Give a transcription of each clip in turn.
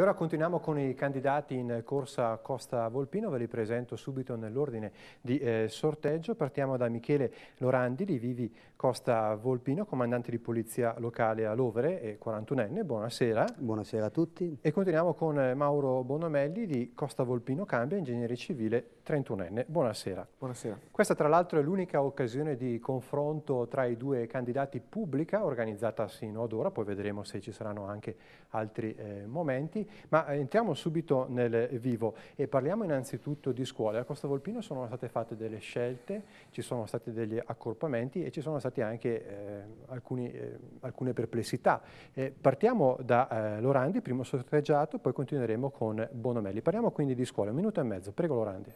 E ora continuiamo con i candidati in corsa Costa Volpino, ve li presento subito nell'ordine di eh, sorteggio. Partiamo da Michele Lorandi di Vivi Costa Volpino, comandante di polizia locale a Lovere e 41enne, buonasera. Buonasera a tutti. E continuiamo con eh, Mauro Bonomelli di Costa Volpino Cambia, ingegnere civile 31enne. Buonasera. Buonasera. Questa tra l'altro è l'unica occasione di confronto tra i due candidati pubblica organizzata sino ad ora, poi vedremo se ci saranno anche altri eh, momenti, ma eh, entriamo subito nel vivo e parliamo innanzitutto di scuole. A Costa Volpino sono state fatte delle scelte, ci sono stati degli accorpamenti e ci sono state anche eh, alcuni, eh, alcune perplessità. Eh, partiamo da eh, Lorandi, primo sorteggiato, poi continueremo con Bonomelli. Parliamo quindi di scuole, un minuto e mezzo. Prego Lorandi.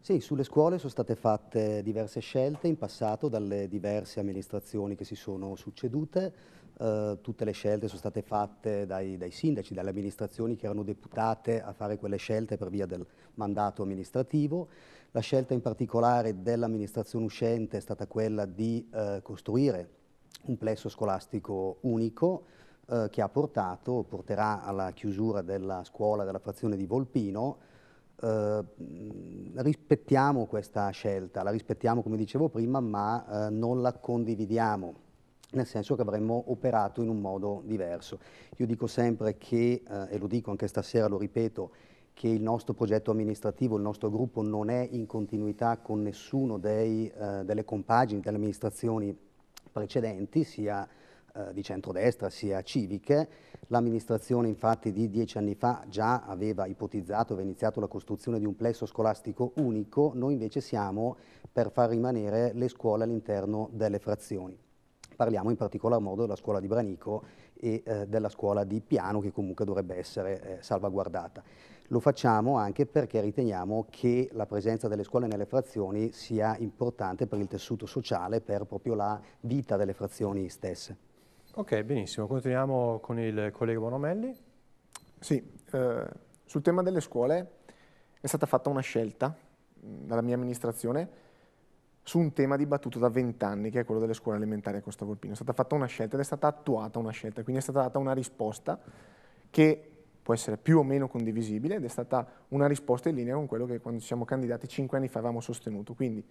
Sì, sulle scuole sono state fatte diverse scelte in passato dalle diverse amministrazioni che si sono succedute, eh, tutte le scelte sono state fatte dai, dai, sindaci, dalle amministrazioni che erano deputate a fare quelle scelte per via del mandato amministrativo. La scelta in particolare dell'amministrazione uscente è stata quella di eh, costruire un plesso scolastico unico eh, che ha portato, porterà alla chiusura della scuola della frazione di Volpino, eh, rispettiamo questa scelta, la rispettiamo come dicevo prima, ma eh, non la condividiamo nel senso che avremmo operato in un modo diverso. Io dico sempre che, eh, e lo dico anche stasera, lo ripeto, che il nostro progetto amministrativo, il nostro gruppo non è in continuità con nessuno dei, eh, delle compagini, delle amministrazioni precedenti, sia eh, di centrodestra sia civiche. L'amministrazione infatti di dieci anni fa già aveva ipotizzato, aveva iniziato la costruzione di un plesso scolastico unico, noi invece siamo per far rimanere le scuole all'interno delle frazioni. Parliamo in particolar modo della scuola di Branico e eh, della scuola di Piano che comunque dovrebbe essere eh, salvaguardata. Lo facciamo anche perché riteniamo che la presenza delle scuole nelle frazioni sia importante per il tessuto sociale, per proprio la vita delle frazioni stesse. Ok, benissimo. Continuiamo con il collega Bonomelli. Sì, eh, sul tema delle scuole è stata fatta una scelta mm, dalla mia amministrazione su un tema dibattuto da vent'anni, che è quello delle scuole elementari a Costa Volpino. È stata fatta una scelta ed è stata attuata una scelta, quindi è stata data una risposta che può essere più o meno condivisibile ed è stata una risposta in linea con quello che quando ci siamo candidati cinque anni fa avevamo sostenuto, quindi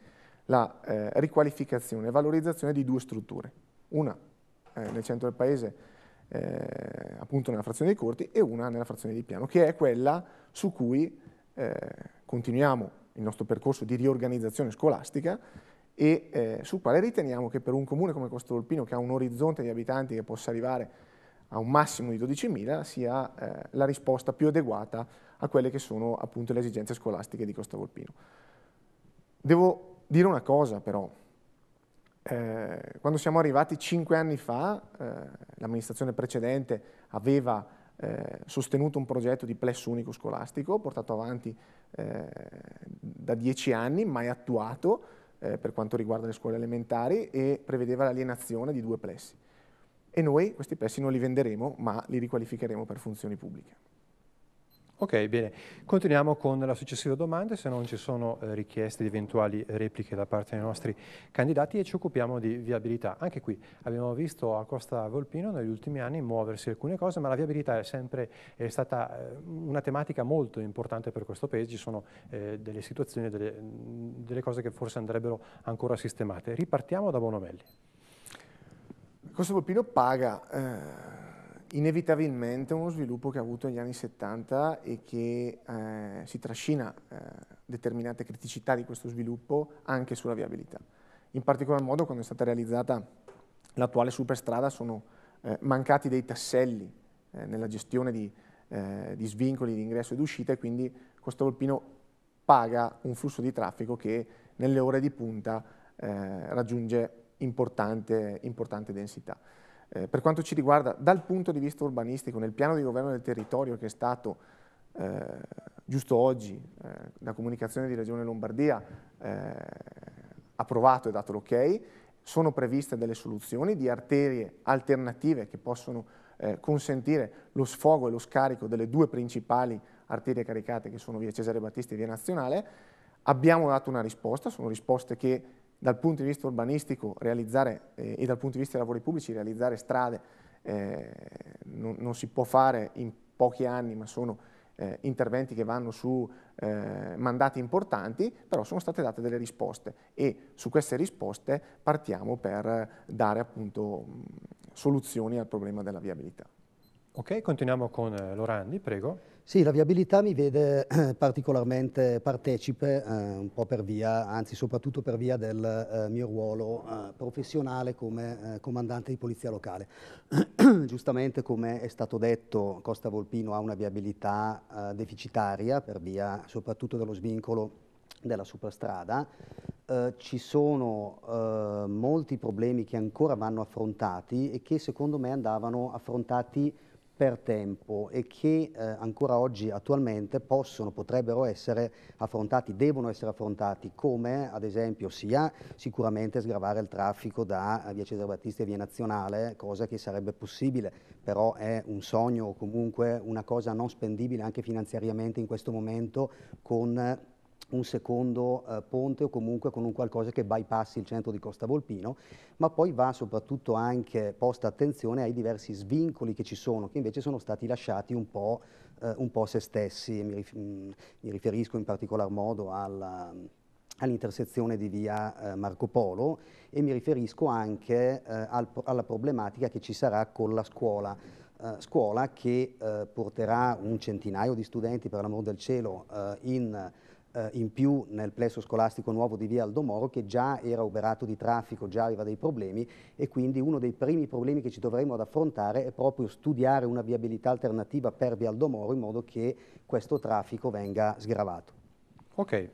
la eh, riqualificazione e valorizzazione di due strutture, una eh, nel centro del paese, eh, appunto nella frazione dei Corti, e una nella frazione di Piano, che è quella su cui eh, continuiamo il nostro percorso di riorganizzazione scolastica e eh, sul quale riteniamo che per un comune come Costa Volpino, che ha un orizzonte di abitanti che possa arrivare a un massimo di 12.000, sia eh, la risposta più adeguata a quelle che sono appunto le esigenze scolastiche di Costa Volpino. Devo dire una cosa però, eh, quando siamo arrivati cinque anni fa, eh, l'amministrazione precedente aveva eh, sostenuto un progetto di plesso unico scolastico, portato avanti eh, da dieci anni, mai attuato eh, per quanto riguarda le scuole elementari e prevedeva l'alienazione di due plessi. E noi questi plessi non li venderemo, ma li riqualificheremo per funzioni pubbliche. Ok, bene. Continuiamo con la successiva domanda, se non ci sono eh, richieste di eventuali repliche da parte dei nostri candidati e ci occupiamo di viabilità. Anche qui abbiamo visto a Costa Volpino negli ultimi anni muoversi alcune cose, ma la viabilità è sempre è stata eh, una tematica molto importante per questo Paese, ci sono eh, delle situazioni, delle, mm, delle cose che forse andrebbero ancora sistemate. Ripartiamo da Bonomelli. Costa Volpino paga... Eh inevitabilmente uno sviluppo che ha avuto negli anni 70 e che eh, si trascina eh, determinate criticità di questo sviluppo anche sulla viabilità. In particolar modo quando è stata realizzata l'attuale superstrada sono eh, mancati dei tasselli eh, nella gestione di, eh, di svincoli di ingresso ed uscita e quindi questo Costavolpino paga un flusso di traffico che nelle ore di punta eh, raggiunge importante, importante densità eh, per quanto ci riguarda dal punto di vista urbanistico, nel piano di governo del territorio che è stato eh, giusto oggi eh, la comunicazione di Regione Lombardia eh, approvato e dato l'ok, sono previste delle soluzioni di arterie alternative che possono eh, consentire lo sfogo e lo scarico delle due principali arterie caricate che sono via Cesare Battisti e via Nazionale. Abbiamo dato una risposta, sono risposte che dal punto di vista urbanistico realizzare, eh, e dal punto di vista dei lavori pubblici realizzare strade eh, non, non, si può fare in pochi anni, ma sono eh, interventi che vanno su eh, mandati importanti, però sono state date delle risposte e su queste risposte partiamo per dare appunto soluzioni al problema della viabilità. Ok, continuiamo con eh, Lorandi, prego. Sì, la viabilità mi vede particolarmente partecipe, eh, un po' per via, anzi soprattutto per via del eh, mio ruolo eh, professionale come eh, comandante di polizia locale. Giustamente, come è stato detto, Costa Volpino ha una viabilità eh, deficitaria per via soprattutto dello svincolo della superstrada. Eh, ci sono molti problemi che ancora vanno affrontati e che secondo me andavano affrontati per tempo e che eh, ancora oggi attualmente possono, potrebbero essere affrontati, devono essere affrontati come ad esempio sia sicuramente sgravare il traffico da eh, via Cesare Battista e via Nazionale, cosa che sarebbe possibile, però è un sogno o comunque una cosa non spendibile anche finanziariamente in questo momento con un secondo eh, ponte o comunque con un qualcosa che bypassi il centro di Costa Volpino, ma poi va soprattutto anche posta attenzione ai diversi svincoli che ci sono, che invece sono stati lasciati un po', eh, un po se stessi. Mi, rif mm, mi, riferisco in particolar modo mm, all'intersezione di via eh, Marco Polo e mi riferisco anche eh, al, alla problematica che ci sarà con la scuola. Uh, scuola che uh, porterà un centinaio di studenti, per l'amor del cielo, uh, in eh, in più nel plesso scolastico nuovo di via Aldomoro che già era oberato di traffico, già aveva dei problemi e quindi uno dei primi problemi che ci dovremo ad affrontare è proprio studiare una viabilità alternativa per via Aldomoro in modo che questo traffico venga sgravato. Ok,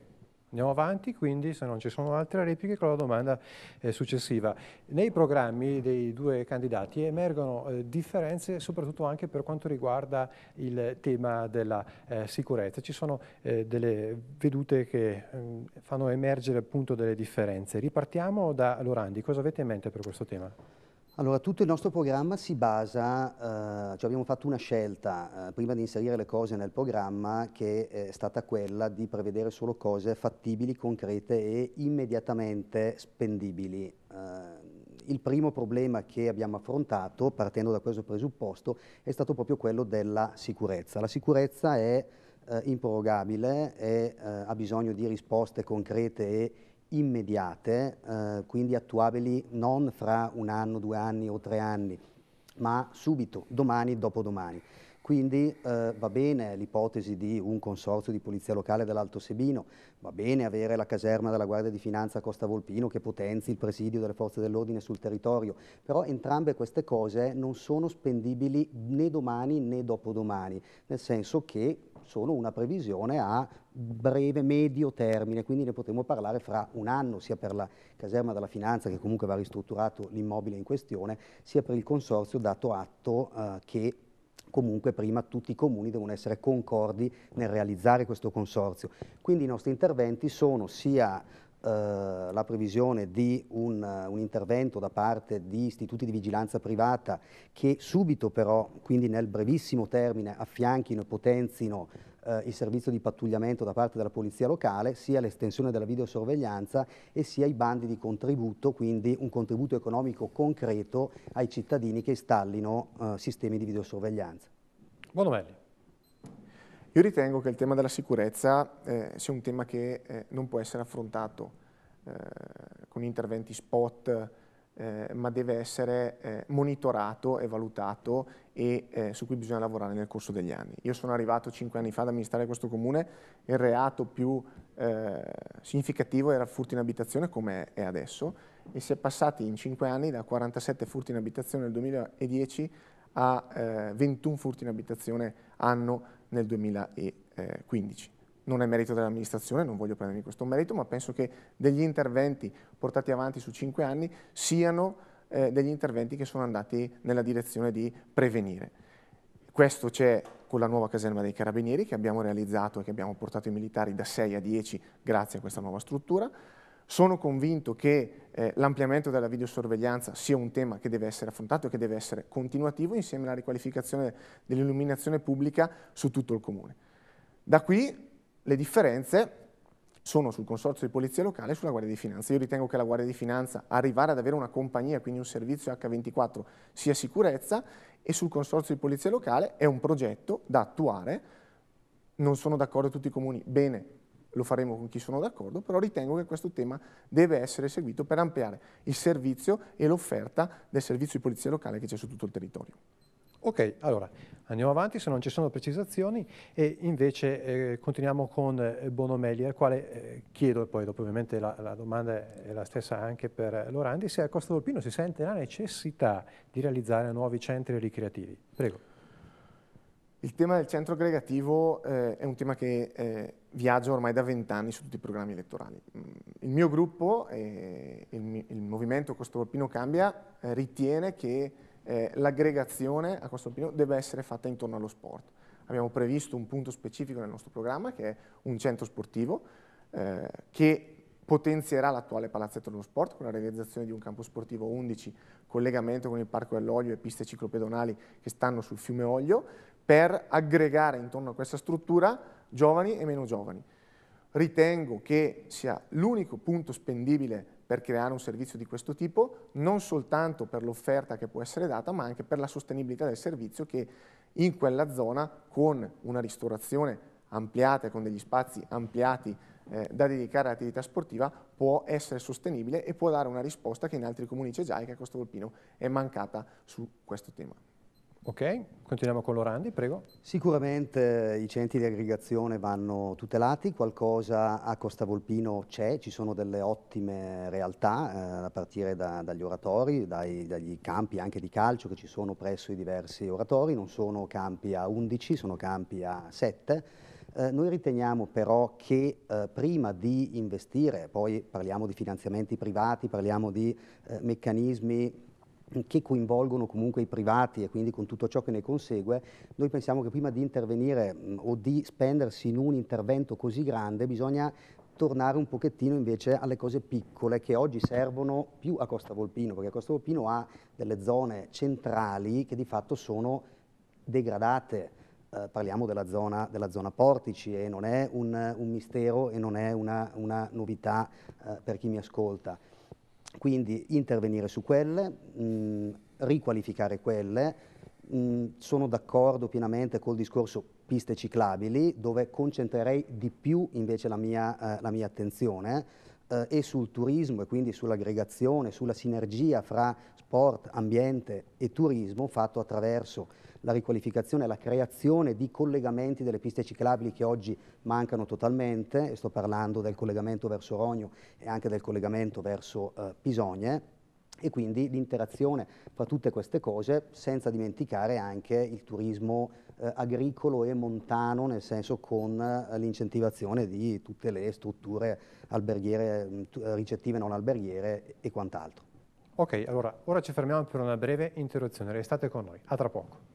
Andiamo avanti quindi, se non ci sono altre repliche, con la domanda eh, successiva. Nei programmi dei due candidati emergono eh, differenze soprattutto anche per quanto riguarda il tema della eh, sicurezza. Ci sono eh, delle vedute che ehm, fanno emergere appunto delle differenze. Ripartiamo da Lorandi, cosa avete in mente per questo tema? Allora, tutto il nostro programma si basa, eh, cioè abbiamo fatto una scelta eh, prima di inserire le cose nel programma che eh, è stata quella di prevedere solo cose fattibili, concrete e immediatamente spendibili. Eh, il primo problema che abbiamo affrontato, partendo da questo presupposto, è stato proprio quello della sicurezza. La sicurezza è eh, improrogabile, è, eh, ha bisogno di risposte concrete e immediate immediate, eh, quindi attuabili non fra un anno, due anni o tre anni, ma subito, domani, dopodomani. Quindi eh, va bene l'ipotesi di un consorzio di polizia locale dell'Alto Sebino, va bene avere la caserma della Guardia di Finanza a Costa Volpino che potenzi il presidio delle forze dell'ordine sul territorio, però entrambe queste cose non sono spendibili né domani né dopodomani, nel senso che sono una previsione a breve, medio termine, quindi ne potremo parlare fra un anno, sia per la caserma della finanza che comunque va ristrutturato l'immobile in questione, sia per il consorzio dato atto eh, che comunque prima tutti i comuni devono essere concordi nel realizzare questo consorzio. Quindi i nostri interventi sono sia eh, la previsione di un, eh, un, intervento da parte di istituti di vigilanza privata che subito però, quindi nel brevissimo termine, affianchino e potenzino eh, il servizio di pattugliamento da parte della polizia locale, sia l'estensione della videosorveglianza e sia i bandi di contributo, quindi un contributo economico concreto ai cittadini che installino eh, sistemi di videosorveglianza. Bonomelli. Io ritengo che il tema della sicurezza eh, sia un tema che eh, non può essere affrontato eh, con interventi spot, eh, ma deve essere eh, monitorato e valutato e su cui bisogna lavorare nel corso degli anni. Io sono arrivato cinque anni fa ad amministrare questo comune, il reato più significativo era il furto in abitazione come è adesso e si è passati in cinque anni da 47 furti in abitazione nel 2010 a eh, 21 furti in abitazione anno nel 2015 non è merito dell'amministrazione, non voglio prendermi questo merito, ma penso che degli interventi portati avanti su cinque anni siano eh, degli interventi che sono andati nella direzione di prevenire. Questo c'è con la nuova caserma dei carabinieri che abbiamo realizzato e che abbiamo portato i militari da 6 a 10 grazie a questa nuova struttura. Sono convinto che eh, l'ampliamento della videosorveglianza sia un tema che deve essere affrontato e che deve essere continuativo insieme alla riqualificazione dell'illuminazione pubblica su tutto il comune. Da qui le differenze sono sul consorzio di polizia locale e sulla Guardia di Finanza. Io ritengo che la Guardia di Finanza arrivare ad avere una compagnia, quindi un servizio H24, sia sicurezza e sul consorzio di polizia locale è un progetto da attuare. Non sono d'accordo tutti i comuni, bene, lo faremo con chi sono d'accordo, però ritengo che questo tema deve essere seguito per ampliare il servizio e l'offerta del servizio di polizia locale che c'è su tutto il territorio. Ok, allora andiamo avanti se non ci sono precisazioni e invece eh, continuiamo con eh, Bonomelli al quale eh, chiedo poi dopo ovviamente la, la, domanda è la stessa anche per Lorandi se a Costa Volpino si sente la necessità di realizzare nuovi centri ricreativi. Prego. Il tema del centro aggregativo eh, è un tema che eh, viaggia ormai da vent'anni su tutti i programmi elettorali. Mm, il mio gruppo, eh, il, il, movimento Costa Volpino Cambia, ritiene che eh, l'aggregazione, a questo punto, deve essere fatta intorno allo sport. Abbiamo previsto un punto specifico nel nostro programma, che è un centro sportivo, eh, che potenzierà l'attuale palazzetto dello sport con la realizzazione di un campo sportivo 11, collegamento con il parco dell'olio e piste ciclopedonali che stanno sul fiume Olio, per aggregare intorno a questa struttura giovani e meno giovani. Ritengo che sia l'unico punto spendibile per creare un servizio di questo tipo, non soltanto per l'offerta che può essere data, ma anche per la sostenibilità del servizio che in quella zona con una ristorazione ampliata, con degli spazi ampliati eh, da dedicare all'attività sportiva, può essere sostenibile e può dare una risposta che in altri comuni c'è già e che a Costa Volpino è mancata su questo tema. Ok, continuiamo con l'Orandi, prego. Sicuramente eh, i centri di aggregazione vanno tutelati, qualcosa a Costa Volpino c'è, ci sono delle ottime realtà eh, a partire da, dagli oratori, dai, dagli campi anche di calcio che ci sono presso i diversi oratori, non sono campi a 11, sono campi a 7. Eh, noi riteniamo però che eh, prima di investire, poi parliamo di finanziamenti privati, parliamo di eh, meccanismi che coinvolgono comunque i privati e quindi con tutto ciò che ne consegue, noi pensiamo che prima di intervenire mm, o di spendersi in un intervento così grande bisogna tornare un pochettino invece alle cose piccole che oggi servono più a Costa Volpino, perché Costa Volpino ha delle zone centrali che di fatto sono degradate. Eh, parliamo della zona, della zona, Portici e non è un, un mistero e non è una, una novità eh, per chi mi ascolta. Quindi intervenire su quelle, mh, mm, riqualificare quelle, mh, mm, sono d'accordo pienamente col discorso piste ciclabili, dove concentrerei di più invece la mia, eh, la mia attenzione, eh, e sul turismo e quindi sull'aggregazione, sulla sinergia fra sport, ambiente e turismo fatto attraverso la riqualificazione e la creazione di collegamenti delle piste ciclabili che oggi mancano totalmente, e sto parlando del collegamento verso Rogno e anche del collegamento verso eh, Pisogne, e quindi l'interazione fra tutte queste cose, senza dimenticare anche il turismo eh, agricolo e montano, nel senso con eh, l'incentivazione di tutte le strutture alberghiere, mm, eh, ricettive non alberghiere e quant'altro. Ok, allora ora ci fermiamo per una breve interruzione, restate con noi, a tra poco.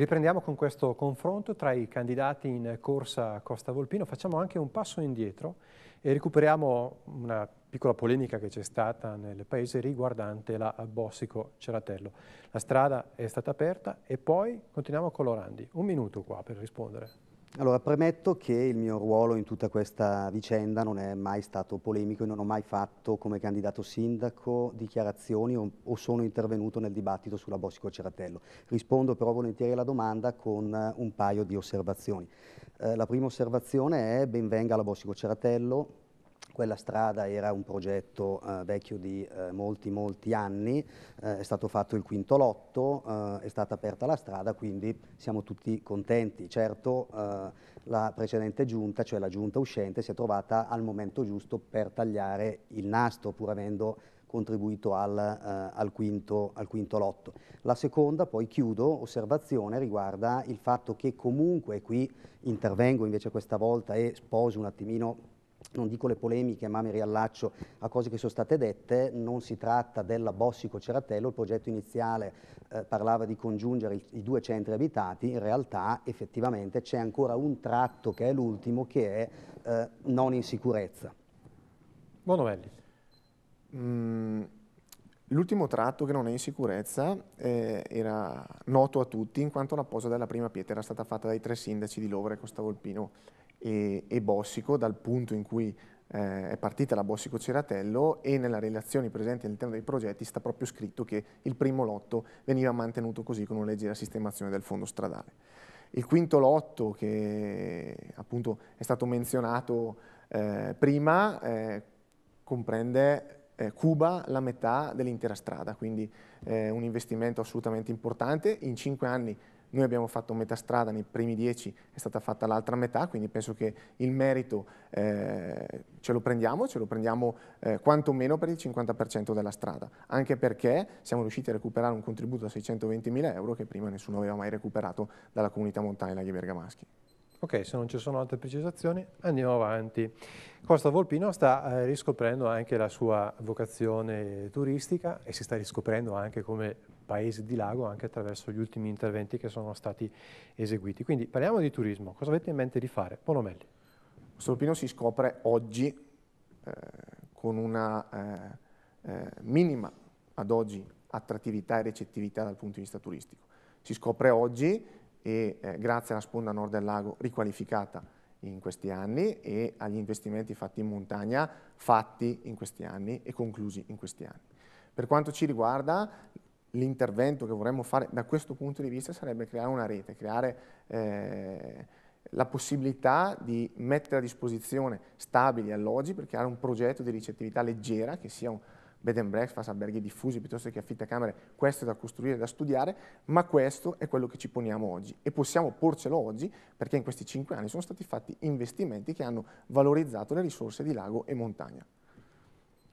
Riprendiamo con questo confronto tra i candidati in corsa Costa Volpino, facciamo anche un passo indietro e recuperiamo una piccola polemica che c'è stata nel paese riguardante la Bossico Ceratello. La strada è stata aperta e poi continuiamo con Lorandi. Un minuto qua per rispondere. Allora, premetto che il mio ruolo in tutta questa vicenda non è mai stato polemico e non ho mai fatto come candidato sindaco dichiarazioni o, o sono intervenuto nel dibattito sulla Bossico Ceratello. Rispondo però volentieri alla domanda con eh, un paio di osservazioni. Eh, la prima osservazione è benvenga la Bossico Ceratello, quella strada era un progetto eh, vecchio di eh, molti molti anni, eh, è stato fatto il quinto lotto, eh, è stata aperta la strada, quindi siamo tutti contenti. Certo eh, la precedente giunta, cioè la giunta uscente, si è trovata al momento giusto per tagliare il nastro, pur avendo contribuito al, eh, al, quinto, al quinto lotto. La seconda, poi chiudo, osservazione riguarda il fatto che comunque qui intervengo invece questa volta e sposo un attimino non dico le polemiche ma mi riallaccio a cose che sono state dette, non si tratta della Bossico-Ceratello, il progetto iniziale eh, parlava di congiungere i, i, due centri abitati, in realtà effettivamente c'è ancora un tratto che è l'ultimo che è eh, non in sicurezza. Bonovelli. Mm, l'ultimo tratto che non è in sicurezza eh, era noto a tutti in quanto la posa della prima pietra era stata fatta dai tre sindaci di Lovere e Costavolpino e, e Bossico dal punto in cui eh, è partita la Bossico Ceratello e nelle relazioni presenti all'interno dei progetti sta proprio scritto che il primo lotto veniva mantenuto così con una leggera sistemazione del fondo stradale. Il quinto lotto che appunto è stato menzionato eh, prima eh, comprende eh, Cuba la metà dell'intera strada, quindi eh, un investimento assolutamente importante. In cinque anni noi abbiamo fatto metà strada, nei primi dieci è stata fatta l'altra metà, quindi penso che il merito eh, ce lo prendiamo, ce lo prendiamo eh, quantomeno per il 50% della strada, anche perché siamo riusciti a recuperare un contributo da 620.000 euro che prima nessuno aveva mai recuperato dalla comunità montana e Laghi Bergamaschi. Ok, se non ci sono altre precisazioni andiamo avanti. Costa Volpino sta eh, riscoprendo anche la sua vocazione turistica e si sta riscoprendo anche come paese di Lago anche attraverso gli ultimi interventi che sono stati eseguiti. Quindi parliamo di turismo, cosa avete in mente di fare? Bonomelli. Solpino si scopre oggi eh, con una eh, eh, minima ad oggi attrattività e recettività dal punto di vista turistico. Si scopre oggi e eh, grazie alla sponda nord del lago riqualificata in questi anni e agli investimenti fatti in montagna fatti in questi anni e conclusi in questi anni. Per quanto ci riguarda l'intervento che vorremmo fare da questo punto di vista sarebbe creare una rete, creare eh, la possibilità di mettere a disposizione stabili alloggi per creare un progetto di ricettività leggera che sia un bed and breakfast, alberghi diffusi piuttosto che camere, questo è da costruire, da studiare, ma questo è quello che ci poniamo oggi e possiamo porcelo oggi perché in questi cinque anni sono stati fatti investimenti che hanno valorizzato le risorse di lago e montagna.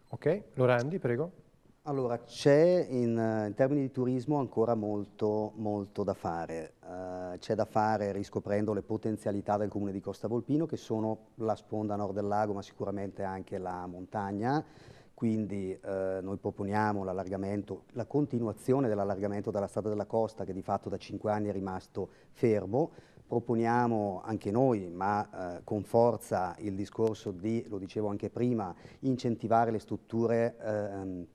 Ok, Lorandi, prego. Allora, c'è in, in, termini di turismo ancora molto, molto da fare. Uh, c'è da fare riscoprendo le potenzialità del comune di Costa Volpino, che sono la sponda nord del lago, ma sicuramente anche la montagna. Quindi uh, noi proponiamo l'allargamento, la continuazione dell'allargamento della strada della costa, che di fatto da cinque anni è rimasto fermo, proponiamo anche noi, ma eh, con forza, il discorso di, lo dicevo anche prima, incentivare le strutture eh,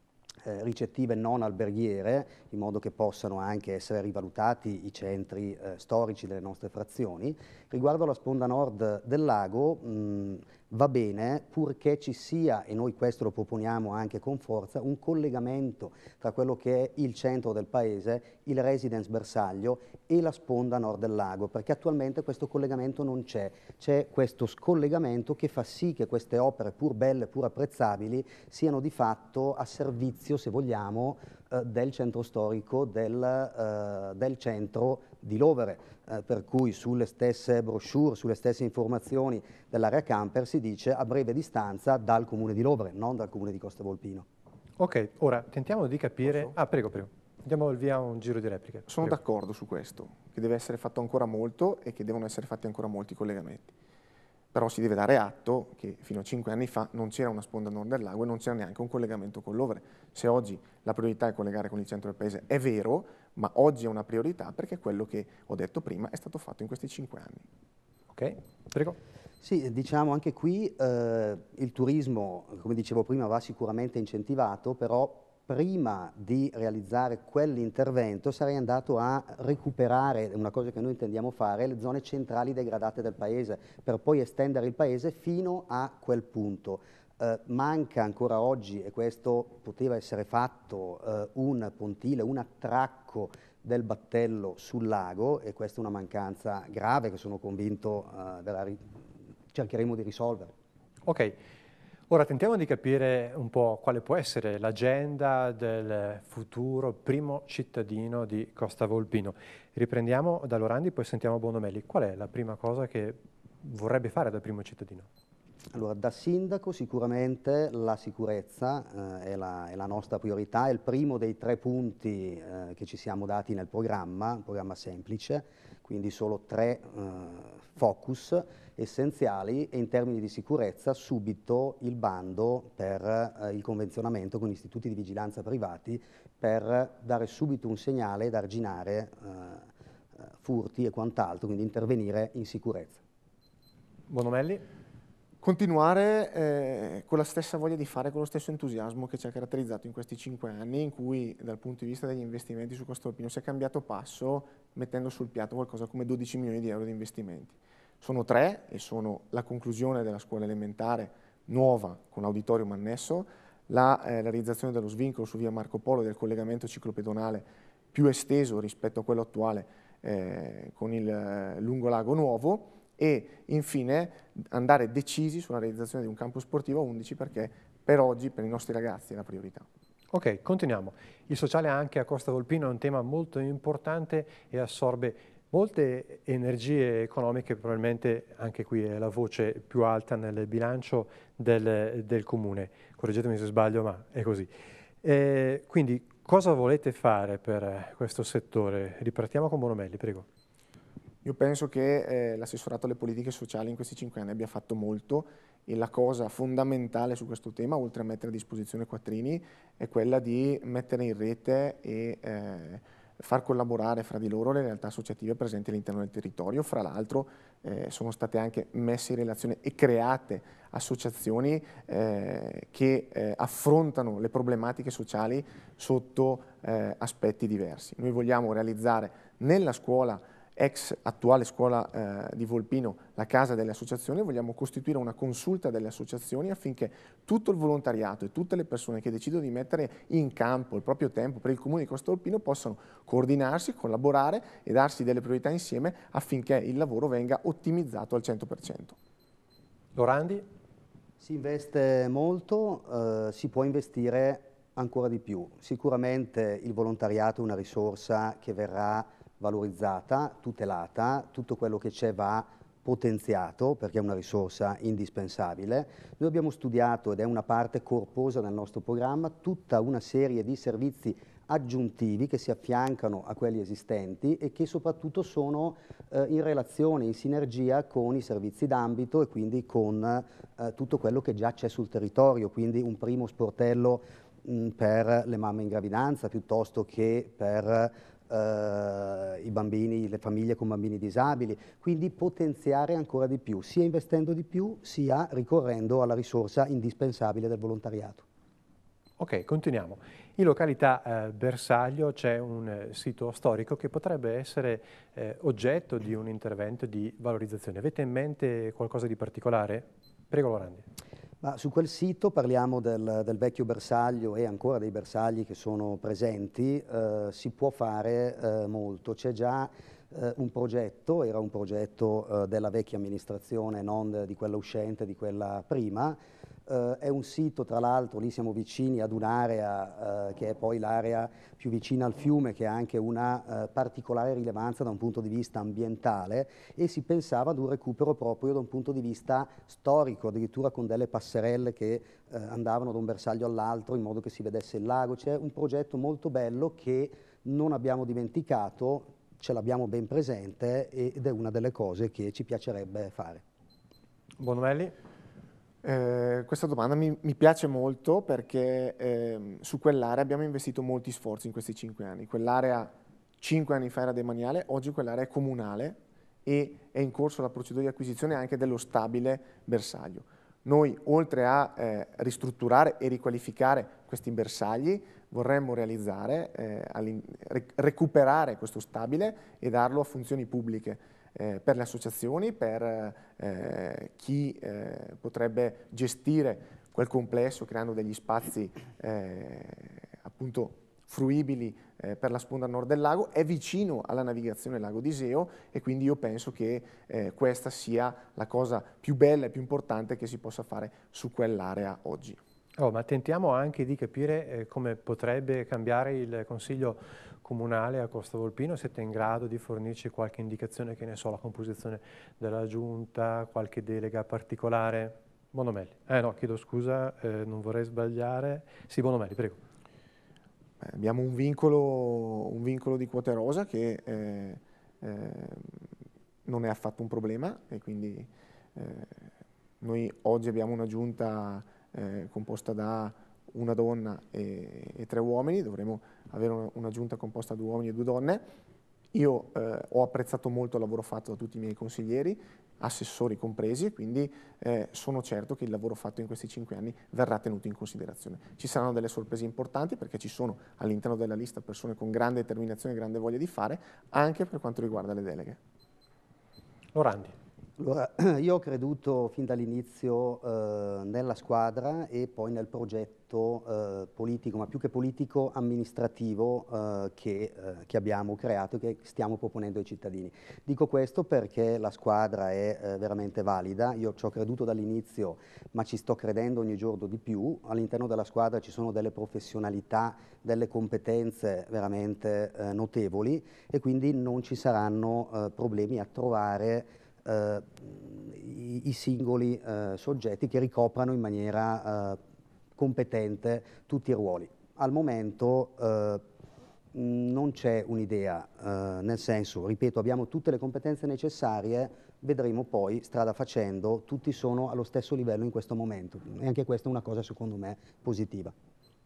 eh, ricettive non alberghiere, in modo che possano anche essere rivalutati i centri eh, storici delle nostre frazioni. Riguardo alla sponda nord del lago, mh, mm, va bene purché ci sia, e noi questo lo proponiamo anche con forza, un collegamento tra quello che è il centro del paese, il residence bersaglio e la sponda nord del lago, perché attualmente questo collegamento non c'è, c'è questo scollegamento che fa sì che queste opere pur belle, pur apprezzabili, siano di fatto a servizio servizio, se vogliamo, eh, del centro storico del, eh, del centro di Lovere, eh, per cui sulle stesse brochure, sulle stesse informazioni dell'area camper si dice a breve distanza dal comune di Lovere, non dal comune di Costa Volpino. Ok, ora tentiamo di capire... Posso? Ah, prego, prego. Andiamo via un giro di repliche. Sono d'accordo su questo, che deve essere fatto ancora molto e che devono essere fatti ancora molti collegamenti però si deve dare atto che fino a 5 anni fa non c'era una sponda nord del lago e non c'era neanche un collegamento con l'Overe. Se oggi la priorità è collegare con il centro del paese è vero, ma oggi è una priorità perché quello che ho detto prima è stato fatto in questi 5 anni. Ok, prego. Sì, diciamo anche qui eh, il turismo, come dicevo prima, va sicuramente incentivato, però prima di realizzare quell'intervento sarei andato a recuperare, una cosa che noi intendiamo fare, le zone centrali degradate del paese, per poi estendere il paese fino a quel punto. Eh, manca ancora oggi, e questo poteva essere fatto, eh, un pontile, un attracco del battello sul lago e questa è una mancanza grave che sono convinto eh, cercheremo di risolvere. Okay. Ora tentiamo di capire un po' quale può essere l'agenda del futuro primo cittadino di Costa Volpino. Riprendiamo da Lorandi, poi sentiamo Bonomelli. Qual è la prima cosa che vorrebbe fare da primo cittadino? Allora, da sindaco sicuramente la sicurezza eh, è, la, è, la, nostra priorità, è il primo dei tre punti eh, che ci siamo dati nel programma, un programma semplice, quindi solo tre eh, focus essenziali e in termini di sicurezza subito il bando per eh, il convenzionamento con istituti di vigilanza privati per dare subito un segnale ed arginare eh, furti e quant'altro, quindi intervenire in sicurezza. Bonomelli? continuare eh, con la stessa voglia di fare, con lo stesso entusiasmo che ci ha caratterizzato in questi cinque anni, in cui dal punto di vista degli investimenti su Castorpino si è cambiato passo mettendo sul piatto qualcosa come 12 milioni di euro di investimenti. Sono tre e sono la conclusione della scuola elementare nuova con auditorium annesso, la eh, realizzazione dello svincolo su via Marco Polo del collegamento ciclopedonale più esteso rispetto a quello attuale eh, con il eh, lungo nuovo e infine andare decisi sulla realizzazione di un campo sportivo 11 perché per oggi per i nostri ragazzi è la priorità. Ok, continuiamo. Il sociale anche a Costa Volpino è un tema molto importante e assorbe molte energie economiche, probabilmente anche qui è la voce più alta nel bilancio del, del comune. Correggetemi se sbaglio, ma è così. Eh, quindi cosa volete fare per questo settore? Ripartiamo con Bonomelli, prego. Io penso che eh, l'assessorato alle politiche sociali in questi cinque anni abbia fatto molto e la cosa fondamentale su questo tema, oltre a mettere a disposizione quattrini, è quella di mettere in rete e eh, far collaborare fra di loro le realtà associative presenti all'interno del territorio. Fra l'altro eh, sono state anche messe in relazione e create associazioni eh, che eh, affrontano le problematiche sociali sotto eh, aspetti diversi. Noi vogliamo realizzare nella scuola ex attuale scuola eh, di Volpino, la casa delle associazioni, vogliamo costituire una consulta delle associazioni affinché tutto il volontariato e tutte le persone che decidono di mettere in campo il proprio tempo per il comune di Costa Volpino possano coordinarsi, collaborare e darsi delle priorità insieme affinché il lavoro venga ottimizzato al 100%. Lorandi? Si investe molto, eh, si può investire ancora di più. Sicuramente il volontariato è una risorsa che verrà valorizzata, tutelata, tutto quello che c'è va potenziato perché è una risorsa indispensabile. Noi abbiamo studiato, ed è una parte corposa del nostro programma, tutta una serie di servizi aggiuntivi che si affiancano a quelli esistenti e che soprattutto sono eh, in relazione, in sinergia con i servizi d'ambito e quindi con eh, tutto quello che già c'è sul territorio, quindi un primo sportello mh, per le mamme in gravidanza piuttosto che per eh, i bambini, le famiglie con bambini disabili, quindi potenziare ancora di più, sia investendo di più, sia ricorrendo alla risorsa indispensabile del volontariato. Ok, continuiamo. In località eh, Bersaglio c'è un eh, sito storico che potrebbe essere eh, oggetto di un intervento di valorizzazione. Avete in mente qualcosa di particolare? Prego Lorandi. Ma su quel sito parliamo del, del, vecchio bersaglio e ancora dei bersagli che sono presenti, eh, si può fare eh, molto, c'è già eh, un progetto, era un progetto eh, della vecchia amministrazione, non di quella uscente, di quella prima. Eh, è un sito, tra l'altro, lì siamo vicini ad un'area eh, che è poi l'area più vicina al fiume, che ha anche una eh, particolare rilevanza da un punto di vista ambientale e si pensava ad un recupero proprio da un punto di vista storico, addirittura con delle passerelle che eh, andavano da un bersaglio all'altro in modo che si vedesse il lago. C'è un progetto molto bello che non abbiamo dimenticato, ce l'abbiamo ben presente ed è una delle cose che ci piacerebbe fare. Bonomelli? Eh, questa domanda mi, mi, piace molto perché eh, su quell'area abbiamo investito molti sforzi in questi cinque anni. Quell'area cinque anni fa era demaniale, oggi quell'area è comunale e è in corso la procedura di acquisizione anche dello stabile bersaglio. Noi oltre a eh, ristrutturare e riqualificare questi bersagli vorremmo realizzare, eh, recuperare questo stabile e darlo a funzioni pubbliche. Eh, per le associazioni, per eh, chi eh, potrebbe gestire quel complesso creando degli spazi eh, appunto fruibili eh, per la sponda nord del lago, è vicino alla navigazione Lago di Seo e quindi io penso che eh, questa sia la cosa più bella e più importante che si possa fare su quell'area oggi. Oh, ma tentiamo anche di capire eh, come potrebbe cambiare il Consiglio comunale a Costa Volpino, siete in grado di fornirci qualche indicazione, che ne so, la composizione della Giunta, qualche delega particolare? Bonomelli, eh no, chiedo scusa, eh, non vorrei sbagliare. Sì, Bonomelli, prego. Beh, abbiamo un vincolo, un vincolo, di quota rosa che eh, eh, non è affatto un problema e quindi eh, noi oggi abbiamo una Giunta eh, composta da una donna e, e tre uomini, dovremo avere una, una, giunta composta da due uomini e due donne. Io eh, ho apprezzato molto il lavoro fatto da tutti i miei consiglieri, assessori compresi, quindi eh, sono certo che il lavoro fatto in questi cinque anni verrà tenuto in considerazione. Ci saranno delle sorprese importanti perché ci sono all'interno della lista persone con grande determinazione e grande voglia di fare, anche per quanto riguarda le deleghe. Lorandi. Allora, io ho creduto fin dall'inizio eh, nella squadra e poi nel progetto eh, politico, ma più che politico amministrativo eh, che, eh, che, abbiamo creato e che stiamo proponendo ai cittadini. Dico questo perché la squadra è eh, veramente valida, io ci ho creduto dall'inizio ma ci sto credendo ogni giorno di più, all'interno della squadra ci sono delle professionalità, delle competenze veramente eh, notevoli e quindi non ci saranno problemi a trovare eh, i, i, singoli eh, soggetti che ricoprano in maniera eh, competente tutti i ruoli. Al momento eh, non c'è un'idea, eh, nel senso, ripeto, abbiamo tutte le competenze necessarie, vedremo poi strada facendo, tutti sono allo stesso livello in questo momento e anche questa è una cosa secondo me positiva.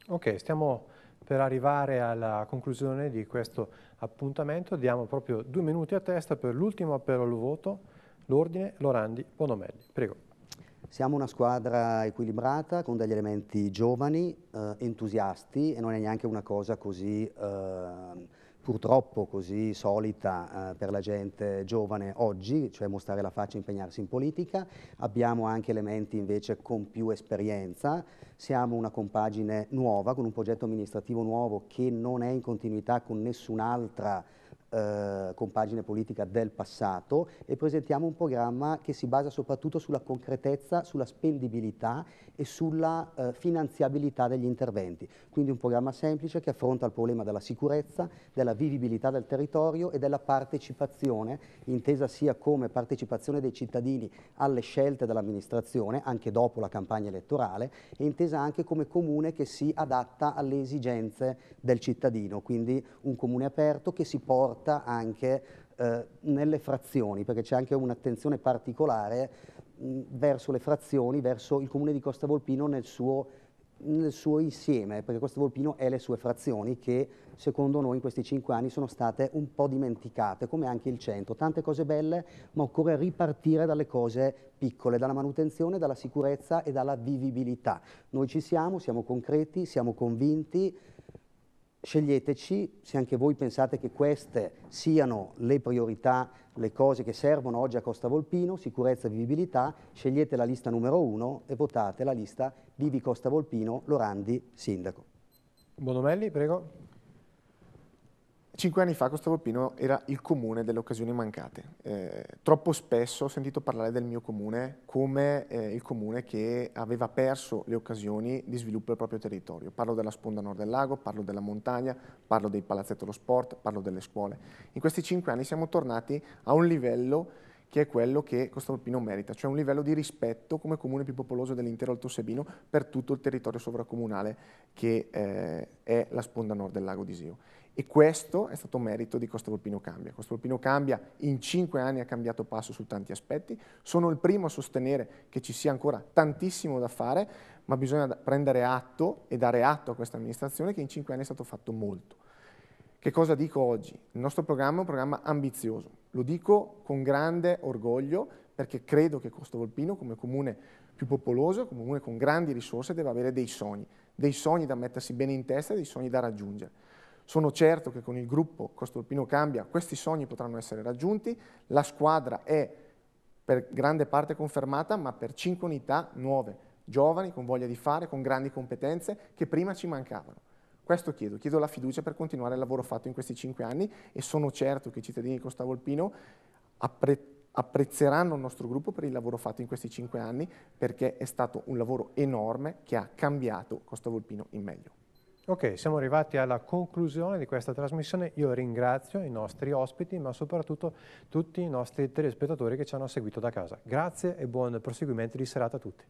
Ok, stiamo per arrivare alla conclusione di questo appuntamento, diamo proprio due minuti a testa per l'ultimo appello al voto l'Ordine, Lorandi, Bonomelli. Prego. Siamo una squadra equilibrata con degli elementi giovani, eh, entusiasti e non è neanche una cosa così eh, purtroppo così solita eh, per la gente giovane oggi, cioè mostrare la faccia e impegnarsi in politica. Abbiamo anche elementi invece con più esperienza, siamo una compagine nuova con un progetto amministrativo nuovo che non è in continuità con nessun'altra eh, compagine politica del passato e presentiamo un programma che si basa soprattutto sulla concretezza, sulla spendibilità e sulla eh, finanziabilità degli interventi. Quindi un programma semplice che affronta il problema della sicurezza, della vivibilità del territorio e della partecipazione, intesa sia come partecipazione dei cittadini alle scelte dell'amministrazione, anche dopo la campagna elettorale, e intesa anche come comune che si adatta alle esigenze del cittadino, quindi un comune aperto che si porta volta anche eh, nelle frazioni, perché c'è anche un'attenzione particolare mh, verso le frazioni, verso il comune di Costa Volpino nel suo, nel suo insieme, perché Costa Volpino e le sue frazioni che secondo noi in questi cinque anni sono state un po' dimenticate, come anche il centro. Tante cose belle, ma occorre ripartire dalle cose piccole, dalla manutenzione, dalla sicurezza e dalla vivibilità. Noi ci siamo, siamo concreti, siamo convinti, sceglieteci se anche voi pensate che queste siano le priorità, le cose che servono oggi a Costa Volpino, sicurezza e vivibilità, scegliete la lista numero uno e votate la lista Vivi Costa Volpino, Lorandi, Sindaco. Bonomelli, prego. Cinque anni fa Costa Volpino era il comune delle occasioni mancate. Eh, troppo spesso ho sentito parlare del mio comune come eh, il comune che aveva perso le occasioni di sviluppo del proprio territorio. Parlo della sponda nord del lago, parlo della montagna, parlo dei palazzetti dello sport, parlo delle scuole. In questi cinque anni siamo tornati a un livello che è quello che Costa Volpino merita, cioè un livello di rispetto come comune più popoloso dell'intero Alto Sebino per tutto il territorio sovracomunale che eh, è la sponda nord del lago di Sio. E questo è stato merito di Costa Volpino Cambia. Costa Volpino Cambia in cinque anni ha cambiato passo su tanti aspetti. Sono il primo a sostenere che ci sia ancora tantissimo da fare, ma bisogna prendere atto e dare atto a questa amministrazione che in cinque anni è stato fatto molto. Che cosa dico oggi? Il nostro programma è un programma ambizioso. Lo dico con grande orgoglio perché credo che Costa Volpino, come comune più popoloso, come comune con grandi risorse, debba avere dei sogni, dei sogni da mettersi bene in testa e dei sogni da raggiungere. Sono certo che con il gruppo Costa Costolpino Cambia questi sogni potranno essere raggiunti, la squadra è per grande parte confermata, ma per cinque unità nuove, giovani, con voglia di fare, con grandi competenze che prima ci mancavano. Questo chiedo, chiedo la fiducia per continuare il lavoro fatto in questi cinque anni e sono certo che i cittadini di Costavolpino apprezzano apprezzeranno il nostro gruppo per il lavoro fatto in questi cinque anni perché è stato un lavoro enorme che ha cambiato Costa Volpino in meglio. Ok, siamo arrivati alla conclusione di questa trasmissione. Io ringrazio i nostri ospiti, ma soprattutto tutti i nostri telespettatori che ci hanno seguito da casa. Grazie e buon proseguimento di serata a tutti.